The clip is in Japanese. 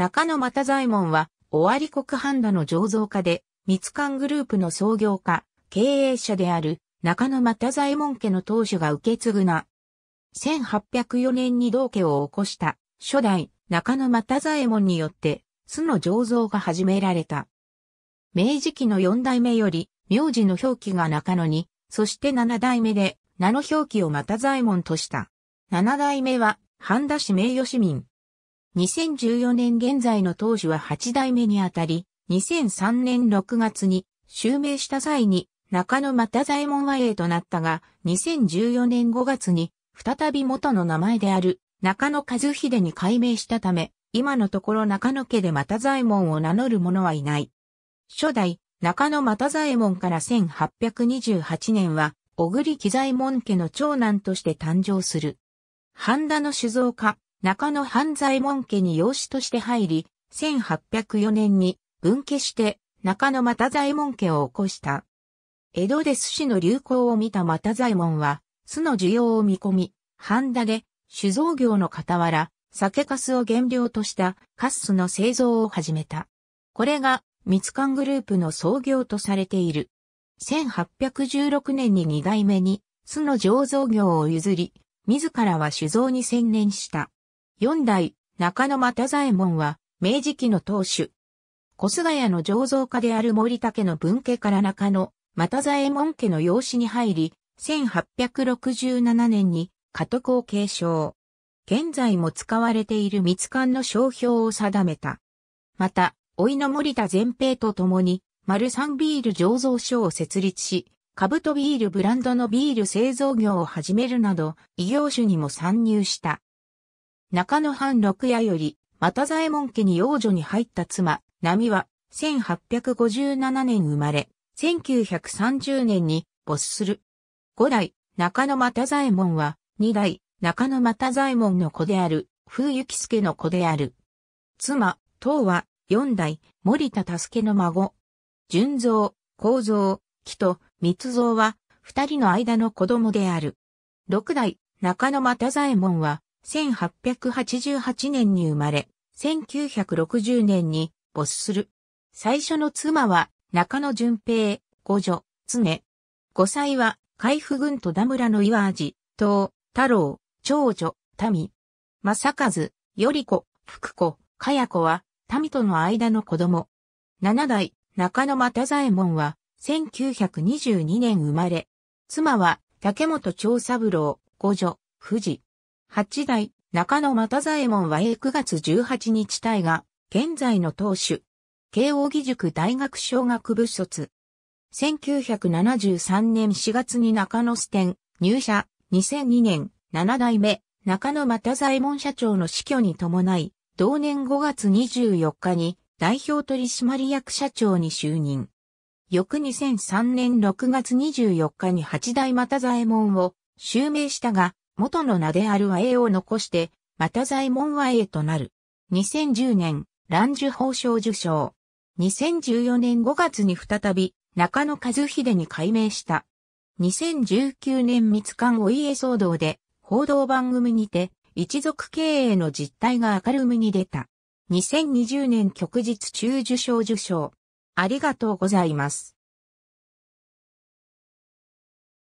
中野又左衛門は、尾張国半田の醸造家で、密館グループの創業家、経営者である、中野又左衛門家の当主が受け継ぐな。1804年に同家を起こした、初代、中野又左衛門によって、巣の醸造が始められた。明治期の4代目より、名字の表記が中野に、そして7代目で、名の表記を又左衛門とした。7代目は、半田市名誉市民、2014年現在の当時は8代目にあたり、2003年6月に襲名した際に中野又左衛門和英となったが、2014年5月に再び元の名前である中野和秀に改名したため、今のところ中野家で又左衛門を名乗る者はいない。初代、中野又左衛門から1828年は、小栗喜左衛門家の長男として誕生する。半田の酒造家、中野半左衛門家に養子として入り、1804年に分家して中野又左衛門家を起こした。江戸で寿司の流行を見た又左衛門は、酢の需要を見込み、半田で酒造業の傍ら、酒粕を原料としたカスの製造を始めた。これが、密館グループの創業とされている。1816年に2代目に、酢の醸造業を譲り、自らは酒造に専念した。4代、中野又左衛門は、明治期の当主。小菅谷の醸造家である森竹の分家から中野、又左衛門家の養子に入り、1867年に家督を継承。現在も使われている密館の商標を定めた。また、老いの森田全平と共に、丸三ビール醸造所を設立し、ブトビールブランドのビール製造業を始めるなど、異業種にも参入した。中野藩六夜より、又左衛門家に養女に入った妻、波は、1857年生まれ、1930年に没する。五代、中野又左衛門は、二代、中野又左衛門の子である、風行助の子である。妻、当は、四代、森田助の孫。純蔵、光蔵、木と密蔵は、二人の間の子供である。六代、中野又左衛門は、1888年に生まれ、1960年に没する。最初の妻は中野淳平、五女、常。5歳は海部軍戸田村の岩味、東、太郎、長女、民。正和、より子、福子、かや子は、民との間の子供。七代、中野又左衛門は、1922年生まれ。妻は、竹本長三郎、五女、富士。八代、中野又左衛門は A 9月18日大河、現在の当主。慶応義塾大学小学部卒。1973年4月に中野支店、入社、2002年、七代目、中野又左衛門社長の死去に伴い、同年5月24日に代表取締役社長に就任。翌2003年6月24日に八代又左衛門を襲名したが、元の名である和英を残して、また在門和英となる。2010年、蘭寿法賞受賞。2014年5月に再び、中野和秀に改名した。2019年密館お家騒動で、報道番組にて、一族経営の実態が明るみに出た。2020年旭日中受賞受賞。ありがとうございます。